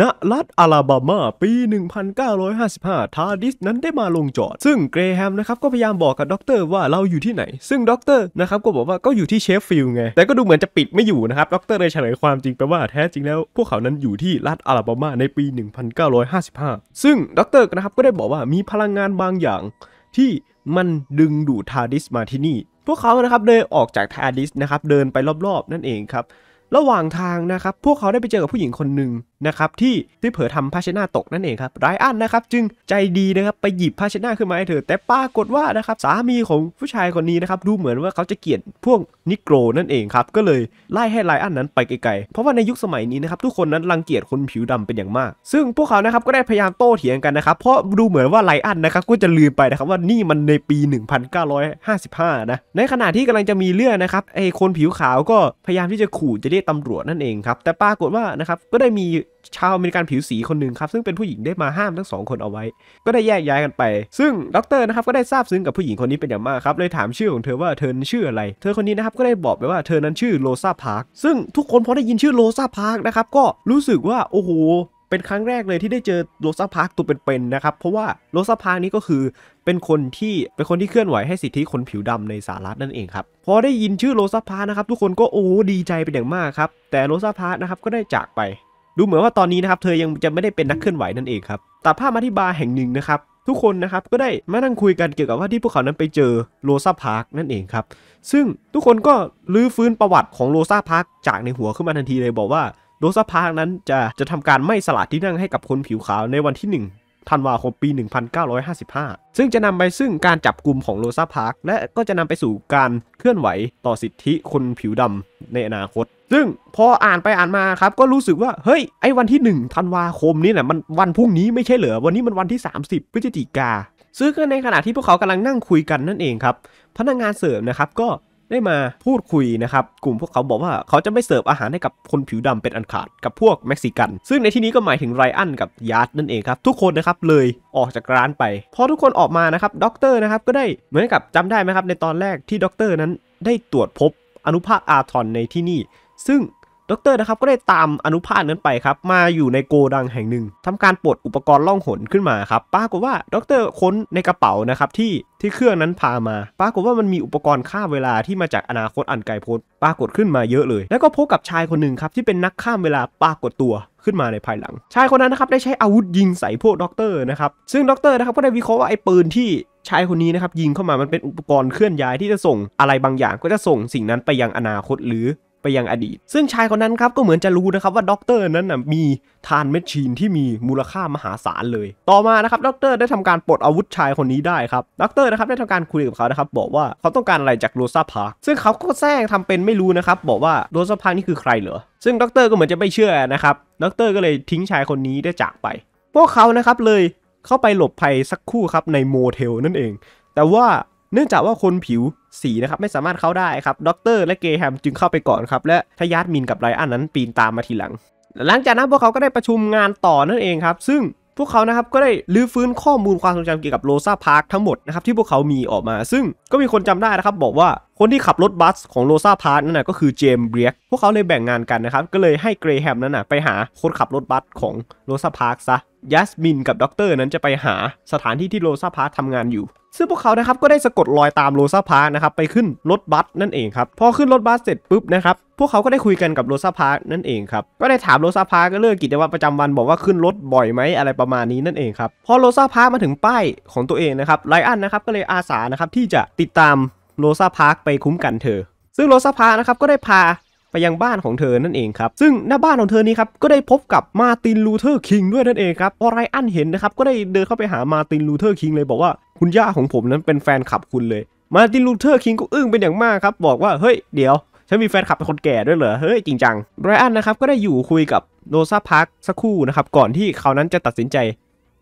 ณรัฐอลาบามา ปี 1955 ทาร์ดิสนั้นได้มาลงจอด ซึ่งเกรแฮมนะครับก็พยายามบอกกับด็อกเตอร์ว่าเราอยู่ที่ไหน ซึ่งด็อกเตอร์นะครับก็บอกว่าก็อยู่ที่เชฟฟิลด์ไง แต่ก็ดูเหมือนจะปิดไม่อยู่นะครับด็อกเตอร์เลยเฉลยความจริงไปว่าแท้จริงแล้ว พวกเขานั้นอยู่ที่รัฐอลาบามาในปี 1955 ซึ่งด็อกเตอร์นะครับก็ได้บอกว่ามีพลังงานบางอย่าง ที่มันดึงดูดทาร์ดิสมาที่นี่ พวกเขานะครับเดินออกจากทาร์ดิสนะครับเดินไปรอบๆ นั่นเองครับระหว่างทางนะครับ พวกเขาได้ไปเจอกับผู้หญิงคนหนึ่งนะครับ ที่ที่เผลอทำภาชนะตกนั่นเองครับไรอันนะครับ จึงใจดีนะครับไปหยิบภาชนะขึ้นมาให้เธอ แต่ปรากฏว่านะครับ สามีของผู้ชายคนนี้นะครับ ดูเหมือนว่าเขาจะเกลียดพวกนิโกรนั่นเองครับ ก็เลยไล่ให้ไรอันนั้นไปไกลๆเพราะว่าในยุคสมัยนี้นะครับ ทุกคนนั้นรังเกียจคนผิวดำเป็นอย่างมาก ซึ่งพวกเขานะครับก็ได้พยายามโต้เถียงกันนะครับ เพราะดูเหมือนว่าไรอันนะครับก็จะลืมไปนะครับว่านี่มันในปี 1955 นะในขณะที่กำลังจะมีเรื่องนะครับไอ้คนผิวขาวก็พยายามที่จะขู่จะเรีตำรวจนั่นเองครับ แต่ปรากฏว่านะครับ ก็ได้มีชาวอเมริกันผิวสีคนหนึ่งครับซึ่งเป็นผู้หญิงได้มาห้ามทั้งสองคนเอาไว้ ก็ได้แยกย้ายกันไป ซึ่งด็อกเตอร์นะครับก็ได้ทราบซึ้งกับผู้หญิงคนนี้เป็นอย่างมากครับเลยถามชื่อของเธอว่าเธอชื่ออะไร เธอคนนี้นะครับก็ได้บอกไปว่าเธอนั้นชื่อโลซาพาร์คซึ่งทุกคนพอได้ยินชื่อโลซาพาร์คนะครับก็รู้สึกว่าโอ้โหเป็นครั้งแรกเลยที่ได้เจอโรซาพาร์คตัวเป็น ๆ นะครับ เพราะว่าโรซาพาร์คนี้ก็คือ เป็นคนที่เป็นคนที่เคลื่อนไหวให้สิทธิคนผิวดำในสหรัฐนั่นเองครับ พอได้ยินชื่อโรซาพาร์คนะครับ ทุกคนก็โอ้ดีใจเป็นอย่างมากครับ แต่โรซาพาร์คนะครับก็ได้จากไป ดูเหมือนว่าตอนนี้นะครับเธอยังจะไม่ได้เป็นนักเคลื่อนไหวนั่นเองครับแต่ภาพมาที่บาร์แห่งหนึ่งนะครับทุกคนนะครับก็ได้มานั่งคุยกันเกี่ยวกับว่าที่พวกเขานั้นไปเจอโรซาพาร์คนั่นเองครับซึ่งทุกคนก็ลื้อฟื้นประวัติของโรซาพาร์คจากในหัวขึ้นมาทันทีเลยบอกว่าโดซาพาร์กนั้นจะจะทำการไม่สละที่นั่งให้กับคนผิวขาวในวันที่1ธันวาคมปี 1955 ซึ่งจะนำไปซึ่งการจับกลุ่มของโรซาพาร์กและก็จะนำไปสู่การเคลื่อนไหวต่อสิทธิคนผิวดำในอนาคต ซึ่งพออ่านไปอ่านมาครับ ก็รู้สึกว่า เฮ้ยไอ้วันที่1ธันวาคมนี่แหละมันวันพรุ่งนี้ไม่ใช่เหรอวันนี้มันวันที่ 30พฤศจิกาซึ่งในขณะที่พวกเขากำลังนั่งคุยกันนั่นเองครับพนักงงานเสิร์ฟนะครับก็ได้มาพูดคุยนะครับกลุ่มพวกเขาบอกว่าเขาจะไม่เสิร์ฟอาหารให้กับคนผิวดำเป็นอันขาดกับพวกเม็กซิกัน ซึ่งในที่นี้ก็หมายถึง ไรอันกับยาร์ดนั่นเองครับ ทุกคนนะครับเลยออกจากร้านไป พอทุกคนออกมานะครับด็อกเตอร์นะครับก็ได้เหมือนกับจำได้ไหมครับในตอนแรกที่ด็อกเตอร์นั้นได้ตรวจพบอนุภาคอาร์ทอนในที่นี่ ซึ่งด็อกเตอร์นะครับก็ได้ตามอนุภาคนั้นไปครับมาอยู่ในโกดังแห่งหนึ่ง ทำการปลดอุปกรณ์ล่องหนขึ้นมาครับปรากฏว่าด็อกเตอร์ค้นในกระเป๋านะครับที่ที่เครื่องนั้นพามา ปรากฏว่ามันมีอุปกรณ์ข้ามเวลาที่มาจากอนาคตอันไกลโพ้นปรากฏขึ้นมาเยอะเลย แล้วก็พบกับชายคนหนึ่งครับ ที่เป็นนักข้ามเวลาปรากฏตัวขึ้นมาในภายหลัง ชายคนนั้นนะครับได้ใช้อาวุธยิงใส่พวกด็อกเตอร์นะครับซึ่งด็อกเตอร์นะครับก็ได้วิเคราะห์ว่าไอ้ปืนที่ชายคนนี้นะครับยิงเข้ามามันเป็นอุปกรณ์เคลื่อนย้ายที่จะส่งอะไรบางอย่าง ก็จะส่งสิ่งนั้นไปยังอนาคตหรือไปยังอดีตซึ่งชายคนนั้นครับก็เหมือนจะรู้นะครับว่าด็อกเตอร์นั้นนะมีทานเมชชีนที่มีมูลค่ามหาศาลเลย ต่อมานะครับด็อกเตอร์ได้ทำการปลดอาวุธชายคนนี้ได้ครับด็อกเตอร์นะครับได้ทำการคุยกับเขานะครับบอกว่าเขาต้องการอะไรจากโรซาพาร์คซึ่งเขาก็แซงทำเป็นไม่รู้นะครับบอกว่าโรซาพาร์คนี่คือใครเหรอ ซึ่งด็อกเตอร์ก็เหมือนจะไม่เชื่อนะครับด็อกเตอร์ก็เลยทิ้งชายคนนี้ได้จากไป พวกเขานะครับเลยเข้าไปหลบภัยสักคู่ครับในโมเทลนั่นเอง แต่ว่าเนื่องจากว่าคนผิวสีนะครับไม่สามารถเข้าได้ครับด็อกเตอร์และเกแฮมจึงเข้าไปก่อนครับและทยาทมินกับไรอันนั้นปีนตามมาทีหลัง หลังจากนั้นพวกเขาก็ได้ประชุมงานต่อนั่นเองครับซึ่งพวกเขานะครับก็ได้รื้อฟื้นข้อมูลความทรงจำเกี่ยวกับโรซาพาร์คทั้งหมดนะครับที่พวกเขามีออกมา ซึ่งก็มีคนจำได้นะครับบอกว่าคนที่ขับรถบัสของโรซาพาร์ทนั่นนะก็คือเจมเบียกพวกเขาเลยแบ่งงานกันนะครับก็เลยให้เกรแฮมนั่นนะไปหาคนขับรถบัสของโรซาพาร์คซะยัสมินกับด็อกเตอร์นั้นจะไปหาสถานที่ที่โรซาพาร์ททำงานอยู่ ซึ่งพวกเขานะครับก็ได้สะกดรอยตามโรซาพาร์ทนะครับไปขึ้นรถบัสนั่นเองครับพอขึ้นรถบัสเสร็จปุ๊บนะครับพวกเขาก็ได้คุยกันกับโรซาพาร์คนั่นเองครับก็ได้ถามโรซาพาร์ก็เรื่องกิจวัตรประจำวันบอกว่าขึ้นรถบ่อยไหมอะไรประมาณนี้นั่นเองครับพอโรซาพาร์คมาถึงป้ายของตัวเองนะครับไลอันนะครับก็เลยอาสานะครับที่จะติดตามโรซาพาร์คไปคุ้มกันเธอ ซึ่งโรซาพาร์คนะครับก็ได้พาไปยังบ้านของเธอนั่นเองครับ ซึ่งหน้าบ้านของเธอนี้ครับก็ได้พบกับมาตินลูเทอร์คิงด้วยนั่นเองครับพอไรอันเห็นนะครับก็ได้เดินเข้าไปหามาตินลูเทอร์คิงเลยบอกว่าคุณย่าของผมนั้นเป็นแฟนคลับคุณเลย มาตินลูเทอร์คิงก็อึ้งเป็นอย่างมากครับบอกว่าเฮ้ยเดี๋ยวฉันมีแฟนคลับเป็นคนแก่ด้วยเหรอเฮ้ย จริงจัง ไรอันนะครับก็ได้อยู่คุยกับโรซาพาร์คสักครู่นะครับก่อนที่เขานั้นจะตัดสินใจ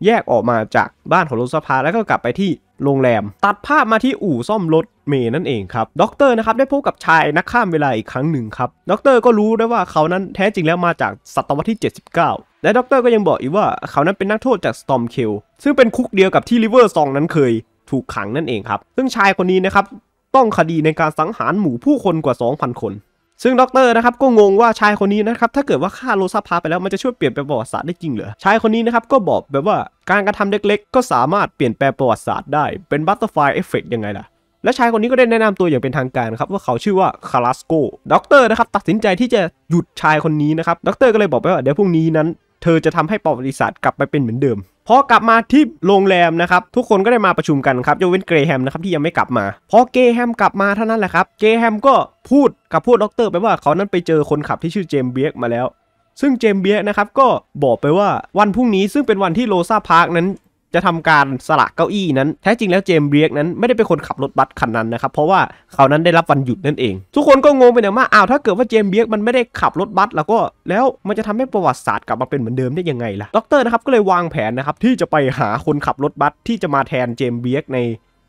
แยกออกมาจากบ้านของโรซาพาร์คแล้วก็กลับไปที่โรงแรม ตัดภาพมาที่อู่ซ่อมรถเมย์นั่นเองครับด็อกเตอร์นะครับได้พบกับชายนักข้ามเวลาอีกครั้งหนึ่งครับด็อกเตอร์ก็รู้ได้ว่าเขานั้นแท้จริงแล้วมาจากศตวรรษที่ 79 และด็อกเตอร์ก็ยังบอกอีกว่าเขานั้นเป็นนักโทษจากสตอมเคลซึ่งเป็นคุกเดียวกับที่ริเวอร์ซองนั้นเคย ถูกขังนั่นเองครับซึ่งชายคนนี้นะครับต้องคดีในการสังหารหมู่ผู้คนกว่า 2,000 คนซึ่งด็อกเตอร์นะครับก็งงว่าชายคนนี้นะครับถ้าเกิดว่าฆ่าโรซาพาไปแล้วมันจะช่วยเปลี่ยนแปลงประวัติศาสตร์ได้จริงเหรอชายคนนี้นะครับก็บอกแบบว่าการกระทำเล็กๆ ก็สามารถเปลี่ยนแปลงประวัติศาสตร์ได้เป็นบัตเตอร์ฟลายเอฟเฟกต์ยังไงล่ะและชายคนนี้ก็ได้แนะนำตัวอย่างเป็นทางการครับว่าเขาชื่อว่าคาราสโกด็อกเตอร์นะครับตัดสินใจที่จะหยุดชายคนนี้นะครับด็อกเตอร์ก็เลยบอกไปว่า เดี๋ยวพรุ่งนี้นั้น เธอจะทำให้ประวัติศาสตร์กลับไปเป็นเหมือนเดิมพอกลับมาที่โรงแรมนะครับ ทุกคนก็ได้มาประชุมกันครับยกเว้นเกรแฮมนะครับที่ยังไม่กลับมา พอเกรแฮมกลับมาเท่านั้นแหละครับเกรแฮมก็พูดกับพูดด็อกเตอร์ไปว่าเขานั้นไปเจอคนขับที่ชื่อเจมเบียกมาแล้ว ซึ่งเจมเบียกนะครับก็บอกไปว่าวันพรุ่งนี้ซึ่งเป็นวันที่โรซาพาร์คนั้นจะทำการสละเก้าอี้นั้นแท้จริงแล้วเจมเบียกนั้นไม่ได้เป็นคนขับรถบัสคันนั้นนะครับ เพราะว่าเขานั้นได้รับวันหยุดนั่นเอง ทุกคนก็งงไปเนี่ยว่าอ้าวถ้าเกิดว่าเจมเบียกมันไม่ได้ขับรถบัสแล้วก็แล้วมันจะทำให้ประวัติศาสตร์กลับมาเป็นเหมือนเดิมได้ยังไงล่ะด็อกเตอร์นะครับก็เลยวางแผนนะครับที่จะไปหาคนขับรถบัสที่จะมาแทนเจมเบียกใน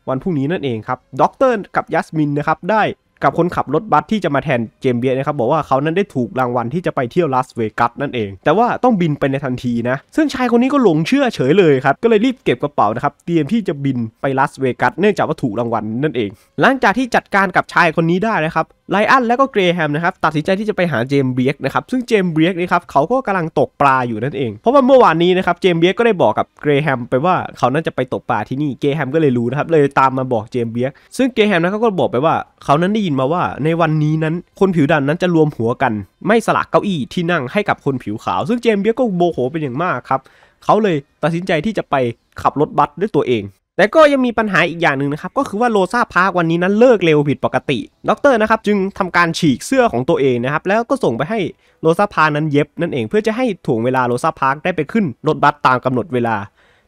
วันพรุ่งนี้นั่นเองครับด็อกเตอร์กับยัสมินนะครับได้กับคนขับรถบัสที่จะมาแทนเจมเบียนะครับ บอกว่าเขานั้นได้ถูกรางวัลที่จะไปเที่ยวลาสเวกัสนั่นเอง แต่ว่าต้องบินไปในทันทีนะ ซึ่งชายคนนี้ก็หลงเชื่อเฉยเลยครับ ก็เลยรีบเก็บกระเป๋านะครับ เตรียมที่จะบินไปลาสเวกัสเนื่องจากว่าถูกรางวัลนั่นเอง หลังจากที่จัดการกับชายคนนี้ได้นะครับไลอันและก็เกรแฮมนะครับตัดสินใจที่จะไปหาเจมเบียกนะครับซึ่งเจมเบียกนี่ครับ เขาก็กำลังตกปลาอยู่นั่นเอง เพราะว่าเมื่อวานนี้นะครับเจมเบียกก็ได้บอกกับเกรแฮมไปว่าเขานั้นจะไปตกปลาที่นี่เกรแฮมก็เลยรู้นะครับเลยตามมาบอกเจมเบียกซึ่งเกรแฮมนะเขาก็บอกไปว่า เขานั้นได้ยินมาว่า ในวันนี้นั้นคนผิวดำนั้นจะรวมหัวกัน ไม่สลักเก้าอี้ที่นั่งให้กับคนผิวขาว ซึ่งเจมเบียกก็โมโหเป็นอย่างมากครับเขาเลยตัดสินใจที่จะไปขับรถบัสด้วยตัวเองแต่ก็ยังมีปัญหาอีกอย่างหนึ่งนะครับ ก็คือว่าโรซาพาร์ควันนี้นั้นเลิกเร็วผิดปกติด็อกเตอร์นะครับ จึงทำการฉีกเสื้อของตัวเองนะครับ แล้วก็ส่งไปให้โรซาพาร์นั้นเย็บนั่นเอง เพื่อจะให้ถ่วงเวลาโรซาพาร์คได้ไปขึ้นรถบัสตามกำหนดเวลา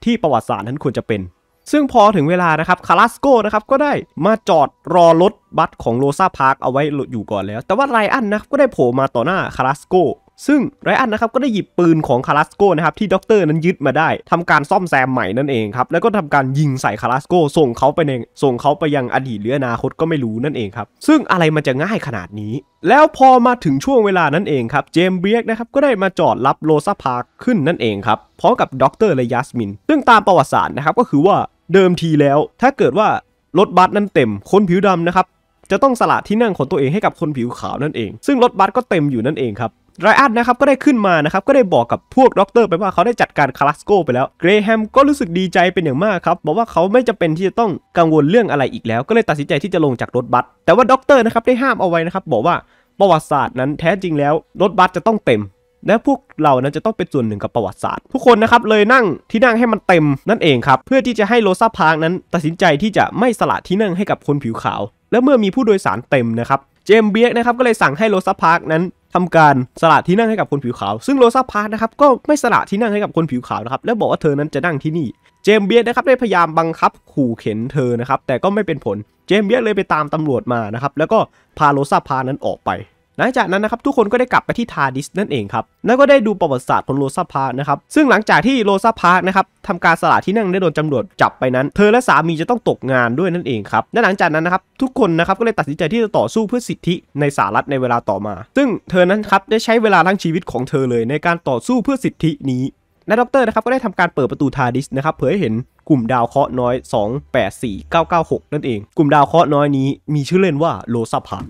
ที่ประวัติศาสตร์นั้นควรจะเป็น ซึ่งพอถึงเวลานะครับคาราสโกนะครับก็ได้มาจอดรอรถบัสของโรซาพาร์คเอาไว้อยู่ก่อนแล้ว แต่ว่าไรอันนะก็ได้โผล่มาต่อหน้าคาราสโกซึ่งไรอันนะครับก็ได้หยิบปืนของคารัสโกนะครับที่ด็อกเตอร์นั้นยึดมาได้ ทำการซ่อมแซมใหม่นั่นเองครับแล้วก็ทำการยิงใส่คารัสโกส่งเขาไปองส่งเขาไปยังอดีตหรืออนาคตก็ไม่รู้นั่นเองครับซึ่งอะไรมันจะง่ายขนาดนี้ แล้วพอมาถึงช่วงเวลานั้นเองครับ เจมเบียกนะครับก็ได้มาจอดรับโรซาพาร์ขึ้นนั่นเองครับพร้อมกับด็อกเตอร์และยัสมินซึ่งตามประวัติศาสตร์นะครับก็คือว่าเดิมทีแล้ว ถ้าเกิดว่ารถบัสนั้นเต็มคนผิวดำนะครับจะต้องสละที่นั่งของตัวเองให้กับคนผิวขาวนั่นเองซึ่งรถบัสก็เต็มอยู่นั่นเองครับไรอันนะครับก็ได้ขึ้นมานะครับก็ได้บอกกับพวกด็อกเตอร์ไปว่าเขาได้จัดการคาลัสโก ไปแล้วเกรแฮมก็รู้สึกดีใจเป็นอย่างมากครับบอกว่าเขาไม่จะเป็นที่จะต้องกังวลเรื่องอะไรอีกแล้ว ก็เลยตัดสินใจที่จะลงจากรถบัสแต่ว่าด็อกเตอร์นะครับได้ห้ามเอาไว้นะครับบอกว่าประวัติศาสตร์นั้นแท้จริงแล้ว รถบัสจะต้องเต็ม และพวกเรานั้นจะต้องเป็นส่วนหนึ่งกับประวัติศาสตร์ทุกคนนะครับเลยนั่งที่นั่งให้มันเต็ม นั่นเองครับเพื่อที่จะให้โรซาพาร์กนั้น ตัดสินใจที่จะไม่สละที่นั่งให้กับคนผิวขาว และเมื่อมีผู้โดยสารเต็มนะครับจมเบียกนะครับก็เลยสั่งให้โรซาพาร์กนั้นทำการสละที่นั่งให้กับคนผิวขาว ซึ่งโรซาพาร์ตนะครับก็ไม่สละที่นั่งให้กับคนผิวขาวนะครับแล้วบอกว่าเธอนั้นจะนั่งที่นี่ เจมเบียร์นะครับได้พยายามบังคับ ขู่เข็นเธอนะครับแต่ก็ไม่เป็นผลเจมเบียร์เลยไปตามตำรวจมานะครับแล้วก็พาโรซาพาร์ตนั้นออกไปหลังจากนั้นนะครับทุกคนก็ได้กลับไปที่ทาดิสนั่นเองครับแล้วก็ได้ดูประวัติศาสตร์ของโรซาพาร์คนะครับซึ่งหลังจากที่โรซาพาร์คนะครับทำการสละที่นั่งได้โดนตำรวจจับไปนั้น เธอและสามีจะต้องตกงานด้วยนั่นเองครับและหลังจากนั้นนะครับทุกคนนะครับก็เลยตัดสินใจที่จะต่อสู้เพื่อสิทธิในสหรัฐในเวลาต่อมา ซึ่งเธอนั้นครับได้ใช้เวลาทั้งชีวิตของเธอเลยในการต่อสู้เพื่อสิทธินี้และด็อกเตอร์นะครับก็ได้ทำการเปิดประตูทาดิสนะครับเผยให้เห็นกลุ่มดาวเคราะห์น้อย 284996นั่นเอง กลุ่มดาวเคราะห์น้อยนี้มีชื่อเล่นว่าโลซาพา